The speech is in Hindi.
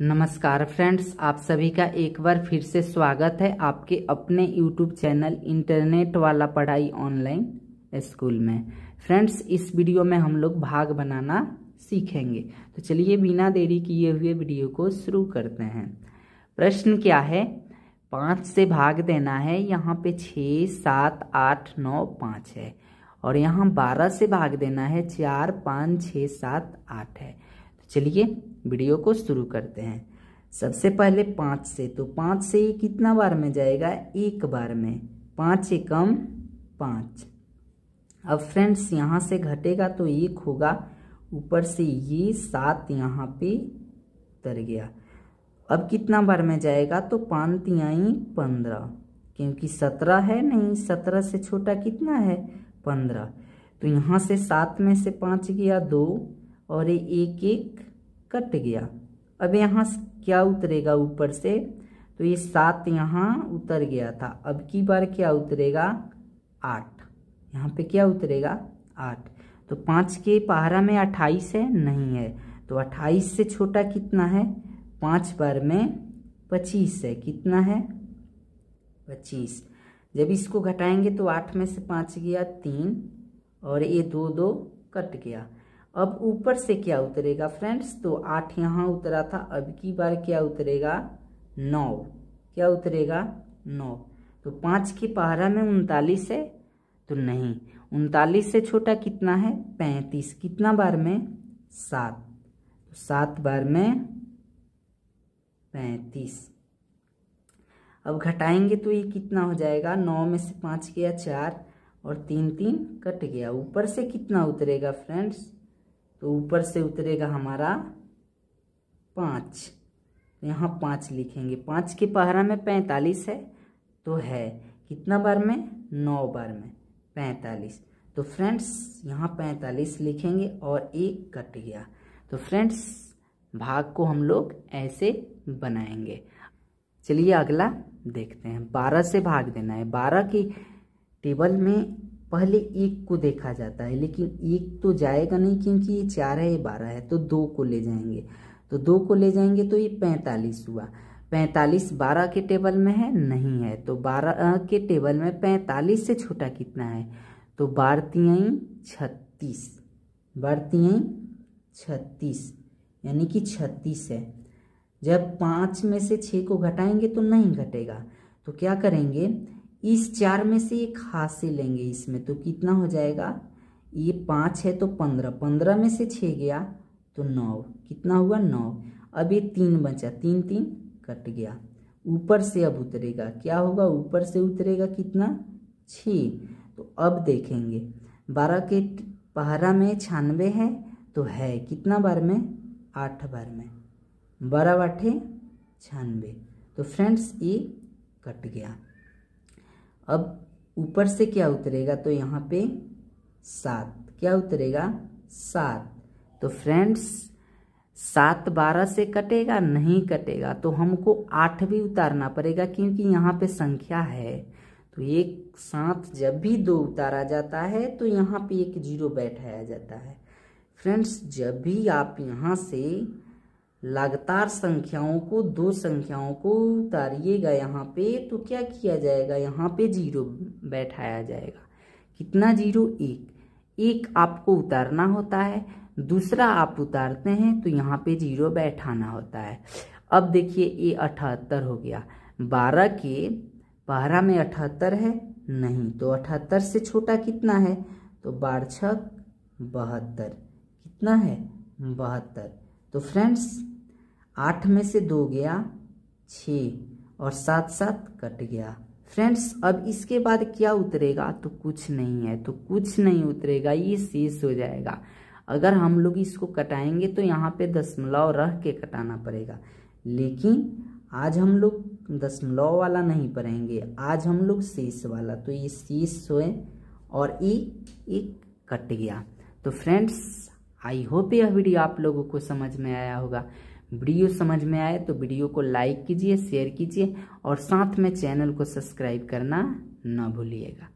नमस्कार फ्रेंड्स आप सभी का एक बार फिर से स्वागत है आपके अपने यूट्यूब चैनल इंटरनेट वाला पढ़ाई ऑनलाइन स्कूल में फ्रेंड्स इस वीडियो में हम लोग भाग बनाना सीखेंगे तो चलिए बिना देरी किए हुए वीडियो को शुरू करते हैं प्रश्न क्या है पाँच से भाग देना है यहाँ पे छः सात आठ नौ पाँच है और यहाँ बारह से भाग देना है चार पाँच छः सात आठ है चलिए वीडियो को शुरू करते हैं सबसे पहले पाँच से तो पाँच से ये कितना बार में जाएगा एक बार में पाँच एकम पाँच अब फ्रेंड्स यहाँ से घटेगा तो एक होगा ऊपर से ये सात यहाँ पे उतर गया अब कितना बार में जाएगा तो पाँच तिहाई पंद्रह क्योंकि सत्रह है नहीं सत्रह से छोटा कितना है पंद्रह तो यहाँ से सात में से पाँच गया दो और ये एक एक कट गया अब यहाँ क्या उतरेगा ऊपर से तो ये सात यहाँ उतर गया था अब की बार क्या उतरेगा आठ यहाँ पे क्या उतरेगा आठ तो पाँच के पहारा में अट्ठाईस है नहीं है तो अट्ठाईस से छोटा कितना है पाँच बार में पच्चीस है कितना है पच्चीस जब इसको घटाएंगे तो आठ में से पाँच गया तीन और ये दो दो कट गया अब ऊपर से क्या उतरेगा फ्रेंड्स तो आठ यहाँ उतरा था अब की बार क्या उतरेगा नौ क्या उतरेगा नौ तो पाँच के पहरा में उनतालीस है तो नहीं उनतालीस से छोटा कितना है पैंतीस कितना बार में सात तो सात बार में पैंतीस अब घटाएंगे तो ये कितना हो जाएगा नौ में से पाँच गया चार और तीन तीन कट गया ऊपर से कितना उतरेगा फ्रेंड्स तो ऊपर से उतरेगा हमारा पाँच यहाँ पाँच लिखेंगे पाँच के पहरा में पैंतालीस है तो है कितना बार में नौ बार में पैंतालीस तो फ्रेंड्स यहाँ पैंतालीस लिखेंगे और एक कट गया तो फ्रेंड्स भाग को हम लोग ऐसे बनाएंगे चलिए अगला देखते हैं बारह से भाग देना है बारह की टेबल में पहले एक को देखा जाता है लेकिन एक तो जाएगा नहीं क्योंकि ये चार है ये बारह है तो दो को ले जाएंगे तो दो को ले जाएंगे तो ये पैंतालीस हुआ पैंतालीस बारह के टेबल में है नहीं है तो बारह के टेबल में पैंतालीस से छोटा कितना है तो बारतिया छत्तीस बारतिया छत्तीस यानी कि छत्तीस है जब पाँच में से छः को घटाएंगे तो नहीं घटेगा तो क्या करेंगे इस चार में से एक हाथ से लेंगे इसमें तो कितना हो जाएगा ये पाँच है तो पंद्रह पंद्रह में से छः गया तो नौ कितना हुआ नौ अब ये तीन बचा तीन तीन कट गया ऊपर से अब उतरेगा क्या होगा ऊपर से उतरेगा कितना छ तो अब देखेंगे बारह के पहरा में छानवे है तो है कितना बार में आठ बार में बारह बाठे छानवे तो फ्रेंड्स ये कट गया अब ऊपर से क्या उतरेगा तो यहाँ पे सात क्या उतरेगा सात तो फ्रेंड्स सात बारह से कटेगा नहीं कटेगा तो हमको आठ भी उतारना पड़ेगा क्योंकि यहाँ पे संख्या है तो एक साथ जब भी दो उतारा जाता है तो यहाँ पे एक जीरो बैठाया जाता है फ्रेंड्स जब भी आप यहाँ से लगातार संख्याओं को दो संख्याओं को उतारिएगा यहाँ पे तो क्या किया जाएगा यहाँ पे जीरो बैठाया जाएगा कितना जीरो एक एक आपको उतारना होता है दूसरा आप उतारते हैं तो यहाँ पे जीरो बैठाना होता है अब देखिए ये अठहत्तर हो गया बारह के बारह में अठहत्तर है नहीं तो अठहत्तर से छोटा कितना है तो बारह छक बहत्तर कितना है बहत्तर तो फ्रेंड्स आठ में से दो गया छ और सात सात कट गया फ्रेंड्स अब इसके बाद क्या उतरेगा तो कुछ नहीं है तो कुछ नहीं उतरेगा ये शेष हो जाएगा अगर हम लोग इसको कटाएंगे तो यहाँ पे दशमलव रह के कटाना पड़ेगा लेकिन आज हम लोग दशमलव वाला नहीं पढ़ेंगे आज हम लोग शेष वाला तो ये शेष हो और ये एक कट गया तो फ्रेंड्स आई होप यह वीडियो आप लोगों को समझ में आया होगा वीडियो समझ में आए तो वीडियो को लाइक कीजिए शेयर कीजिए और साथ में चैनल को सब्सक्राइब करना ना भूलिएगा